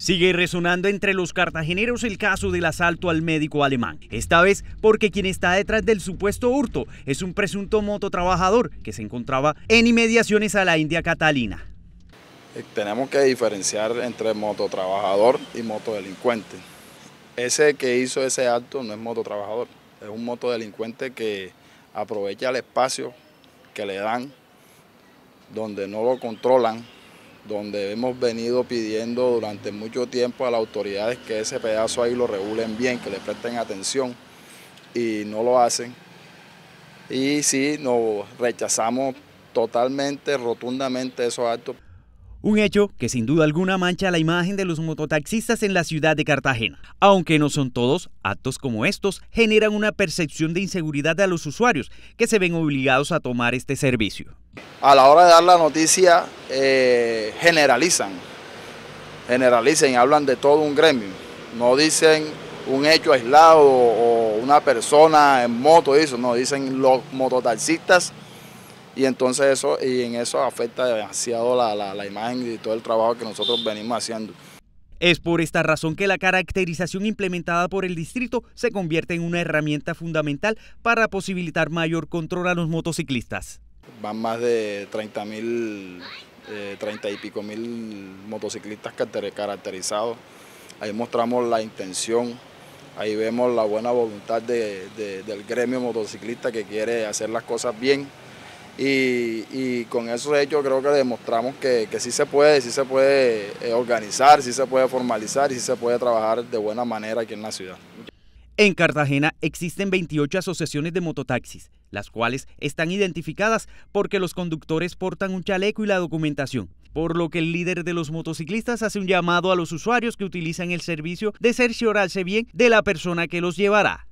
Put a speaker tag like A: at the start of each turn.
A: Sigue resonando entre los cartageneros el caso del asalto al médico alemán, esta vez porque quien está detrás del supuesto hurto es un presunto mototrabajador que se encontraba en inmediaciones a la India Catalina.
B: Eh, tenemos que diferenciar entre mototrabajador y motodelincuente. Ese que hizo ese acto no es mototrabajador, es un motodelincuente que aprovecha el espacio que le dan, donde no lo controlan donde hemos venido pidiendo durante mucho tiempo a las autoridades que ese pedazo ahí lo regulen bien, que le presten atención y no lo hacen. Y sí, nos rechazamos totalmente, rotundamente esos actos.
A: Un hecho que sin duda alguna mancha la imagen de los mototaxistas en la ciudad de Cartagena. Aunque no son todos, actos como estos generan una percepción de inseguridad de los usuarios que se ven obligados a tomar este servicio.
B: A la hora de dar la noticia eh, generalizan, generalizan y hablan de todo un gremio. No dicen un hecho aislado o una persona en moto, eso, no, dicen los mototaxistas y entonces eso, y en eso afecta demasiado la, imagen y todo el trabajo que nosotros venimos haciendo.
A: Es por esta razón que la caracterización implementada por el distrito se convierte en una herramienta fundamental para posibilitar mayor control a los motociclistas.
B: Van más de 30 mil, 30 eh, y pico mil motociclistas caracterizados. Ahí mostramos la intención, ahí vemos la buena voluntad del gremio motociclista que quiere hacer las cosas bien y, con esos hechos creo que demostramos que, sí se puede, sí se puede eh, organizar, sí se puede formalizar y sí se puede trabajar de buena manera aquí en la ciudad.
A: En Cartagena existen 28 asociaciones de mototaxis, las cuales están identificadas porque los conductores portan un chaleco y la documentación, por lo que el líder de los motociclistas hace un llamado a los usuarios que utilizan el servicio de cerciorarse bien de la persona que los llevará.